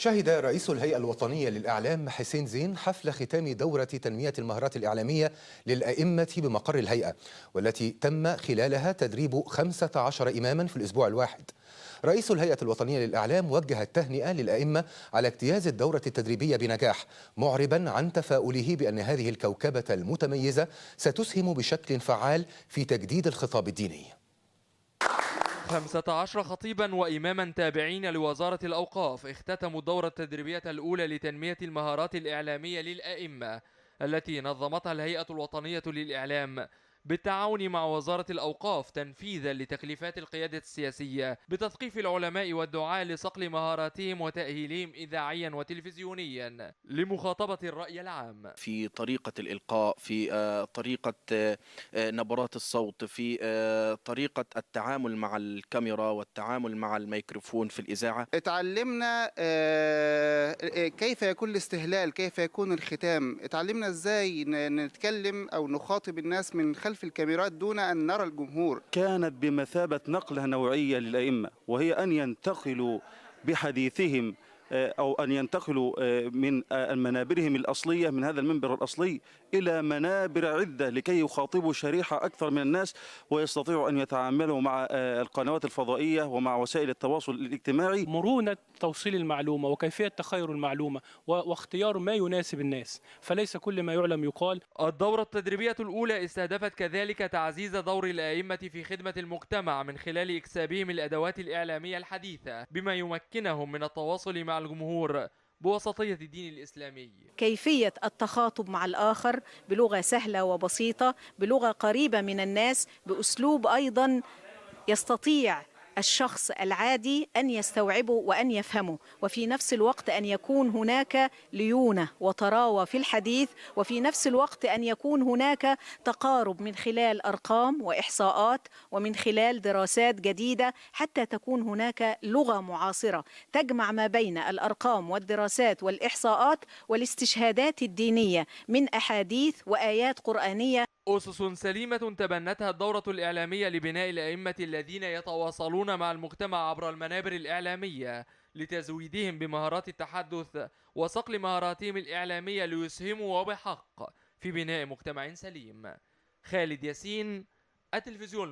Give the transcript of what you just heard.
شهد رئيس الهيئة الوطنية للإعلام حسين زين حفل ختام دورة تنمية المهارات الإعلامية للأئمة بمقر الهيئة والتي تم خلالها تدريب 15 إماما في الأسبوع الواحد رئيس الهيئة الوطنية للإعلام وجه التهنئة للأئمة على اجتياز الدورة التدريبية بنجاح معربا عن تفاؤله بأن هذه الكوكبة المتميزة ستسهم بشكل فعال في تجديد الخطاب الديني خمسة عشر خطيبا وإماما تابعين لوزارة الأوقاف اختتموا الدورة التدريبية الأولى لتنمية المهارات الإعلامية للأئمة التي نظمتها الهيئة الوطنية للإعلام بالتعاون مع وزارة الأوقاف تنفيذا لتكليفات القيادة السياسية بتثقيف العلماء والدعاة لصقل مهاراتهم وتأهيلهم إذاعيا وتلفزيونيا لمخاطبة الرأي العام في طريقة الإلقاء في آه، طريقة آه، نبرات الصوت في آه، طريقة التعامل مع الكاميرا والتعامل مع الميكروفون في الإذاعة اتعلمنا كيف يكون الاستهلال كيف يكون الختام اتعلمنا ازاي نتكلم او نخاطب الناس من خلال خلف الكاميرات دون أن نرى الجمهور كانت بمثابة نقلة نوعية للأئمة وهي أن ينتقلوا بحديثهم آه، أو أن ينتقلوا آه، من آه، منابرهم الأصلية من هذا المنبر الأصلي إلى منابر عدة لكي يخاطبوا شريحة أكثر من الناس ويستطيعوا أن يتعاملوا مع القنوات الفضائية ومع وسائل التواصل الاجتماعي مرونة توصيل المعلومة وكيفية تخير المعلومة واختيار ما يناسب الناس فليس كل ما يعلم يقال الدورة التدريبية الأولى استهدفت كذلك تعزيز دور الأئمة في خدمة المجتمع من خلال إكسابهم الأدوات الإعلامية الحديثة بما يمكنهم من التواصل مع الجمهور بوسطية الدين الإسلامي كيفية التخاطب مع الآخر بلغة سهلة وبسيطة بلغة قريبة من الناس بأسلوب أيضا يستطيع الشخص العادي أن يستوعبه وأن يفهمه وفي نفس الوقت أن يكون هناك ليونة وطراوة في الحديث وفي نفس الوقت أن يكون هناك تقارب من خلال أرقام وإحصاءات ومن خلال دراسات جديدة حتى تكون هناك لغة معاصرة تجمع ما بين الأرقام والدراسات والإحصاءات والاستشهادات الدينية من أحاديث وآيات قرآنية أسس سليمة تبنتها الدورة الإعلامية لبناء الأئمة الذين يتواصلون مع المجتمع عبر المنابر الإعلامية لتزويدهم بمهارات التحدث وصقل مهاراتهم الإعلامية ليسهموا وبحق في بناء مجتمع سليم خالد ياسين التلفزيون